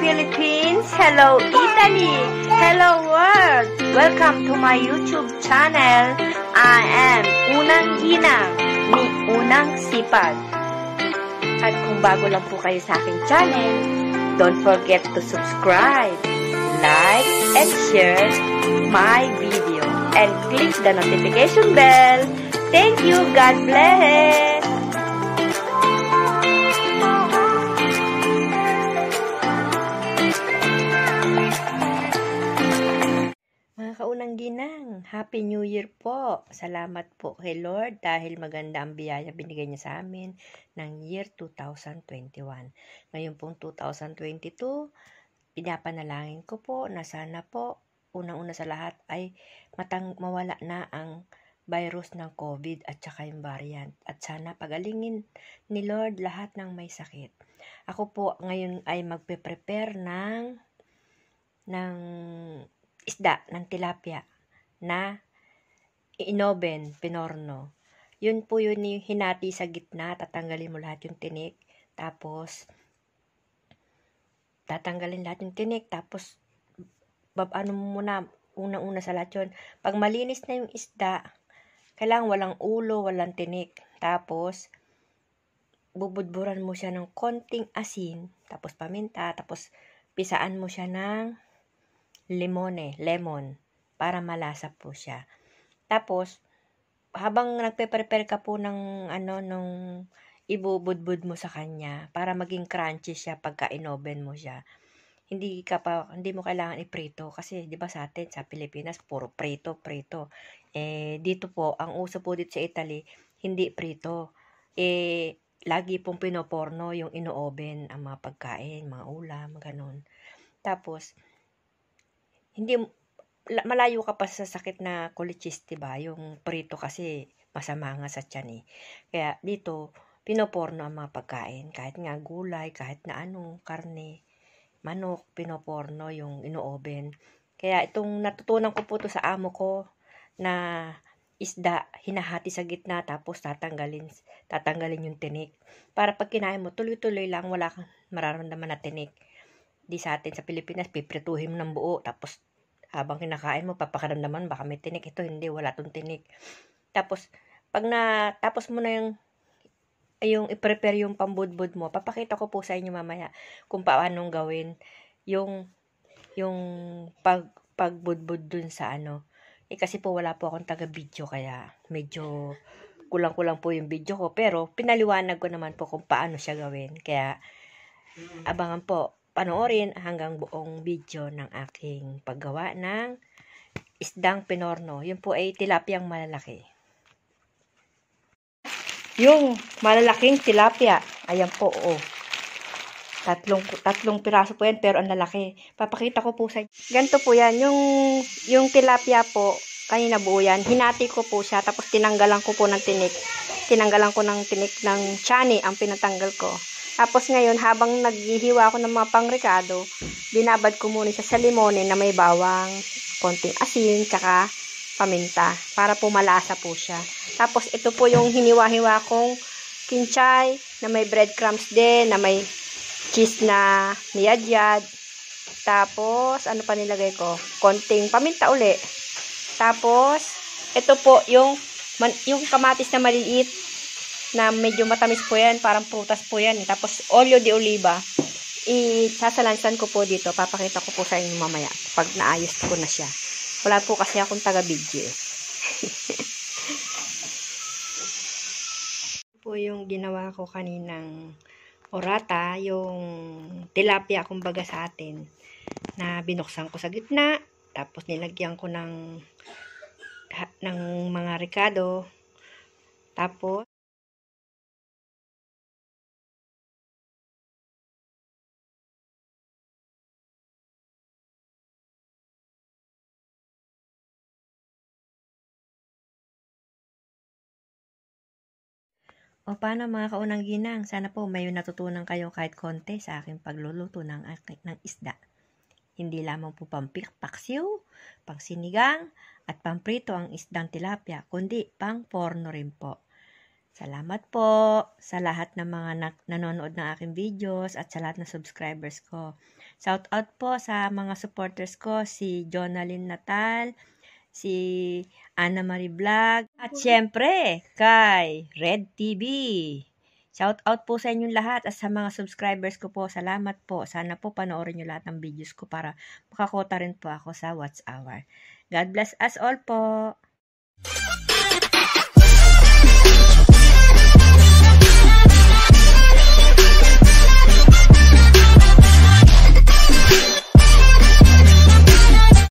Philippines. Hello, Italy. Hello, world. Welcome to my YouTube channel. I am Unang Ginang ni Unang Sipag. At kung bago lang po kayo sa aking channel, don't forget to subscribe, like, and share my video. And click the notification bell. Thank you. God bless. ng ginang. Happy New Year po. Salamat po kay Lord dahil maganda ang biyaya binigay niya sa amin ng year 2021. Ngayon pong 2022, pinapanalangin ko po na sana po unang-una sa lahat ay matang mawala na ang virus ng COVID at saka yung variant. At sana pagalingin ni Lord lahat ng may sakit. Ako po ngayon ay magpe-prepare ng ng isda ng tilapia na inoben, pinorno. Yun po yun yung hinati sa gitna, tatanggalin mo lahat yung tinik, tapos tatanggalin lahat yung tinik, tapos bab, ano muna, unang-una sa lahat yun. Pag malinis na yung isda, kailangan walang ulo, walang tinik. Tapos, bubudburan mo siya ng konting asin, tapos paminta, tapos pisaan mo siya ng limone, lemon, para malasa po siya. Tapos, habang nagpe-prepare ka po ng ano, nung ibubudbud mo sa kanya para maging crunchy siya pagka inoven mo siya. Hindi ka pa, hindi mo kailangan iprito kasi 'di ba sa atin sa Pilipinas puro prito, prito. Eh dito po ang uso po dito sa Italy, hindi prito. Eh lagi pong pinoporno yung inooven ang mga pagkain, mga ulam, ganun. Tapos hindi malayo ka pa sa sakit na colitis, 'di ba? Yung prito kasi masama nga sa tiyan eh. Kaya dito pinoporno ang mga pagkain, kahit nga gulay, kahit na anong karne, manok, pinoporno yung ino-oven. Kaya itong natutunan ko po to sa amo ko na isda, hinahati sa gitna tapos tatanggalin, tatanggalin yung tinik. Para pag kinain mo, tuloy-tuloy lang, wala kang mararamdaman na tinik. Di sa atin sa Pilipinas, pipretuhin mo ng buo, tapos habang kinakain mo, papakaramdaman, baka may tinik. Ito hindi, wala tong tinik. Tapos, pag na, tapos mo na yung, yung i-prepare yung pambudbud mo, papakita ko po sa inyo mamaya kung paano gawin yung, yung pag, pagbudbud dun sa ano. Eh kasi po wala po akong taga-video kaya medyo kulang-kulang po yung video ko. Pero pinaliwanag ko naman po kung paano siya gawin. Kaya abangan po panoorin hanggang buong video ng aking paggawa ng isdang pinorno. Yun po ay tilapiyang malalaki. Yung malalaking tilapia, ayan po, oo. Tatlong, tatlong piraso po yan, pero ang lalaki. Papakita ko po sa Ganto po yan, yung, yung tilapia po, kanina buo yan, hinati ko po siya, tapos tinanggalan ko po ng tinik. Tinanggalan ko ng tinik ng chani, ang pinatanggal ko. Tapos ngayon, habang naghihiwa ako ng mga pangrikado, binabad ko muna siya sa limone na may bawang, konting asin, tsaka paminta para pumalasa po siya. Tapos ito po yung hiniwa-hiwa kong kinchay na may breadcrumbs din, na may cheese na niyadyad. Tapos, ano pa nilagay ko? Konting paminta uli. Tapos, ito po yung, man, yung kamatis na maliliit na medyo matamis po yan, parang prutas po yan. Tapos, olio di oliva. i Isasalansan ko po dito. Papakita ko po sa inyo mamaya pag naayos ko na siya. Wala po kasi akong taga-video. po yung ginawa ko kaninang orata, yung tilapia kumbaga sa atin na binuksan ko sa gitna tapos nilagyan ko ng ng mga ricado tapos O paano mga kaunang ginang, sana po may natutunan kayo kahit konti sa aking pagluluto ng, ng isda. Hindi lamang po pampaksiw, pangsinigang, at pamprito ang isdang tilapia, kundi pang porno rin po. Salamat po sa lahat ng mga na- nanonood ng aking videos at sa lahat ng subscribers ko. Shout out po sa mga supporters ko, si Jonalyn Natal, si Anna Marie Vlog, at syempre kay Red TV. Shout out po sa inyong lahat at sa mga subscribers ko po. Salamat po. Sana po panoorin niyo lahat ng videos ko para makakota rin po ako sa Watch Hour. God bless us all po.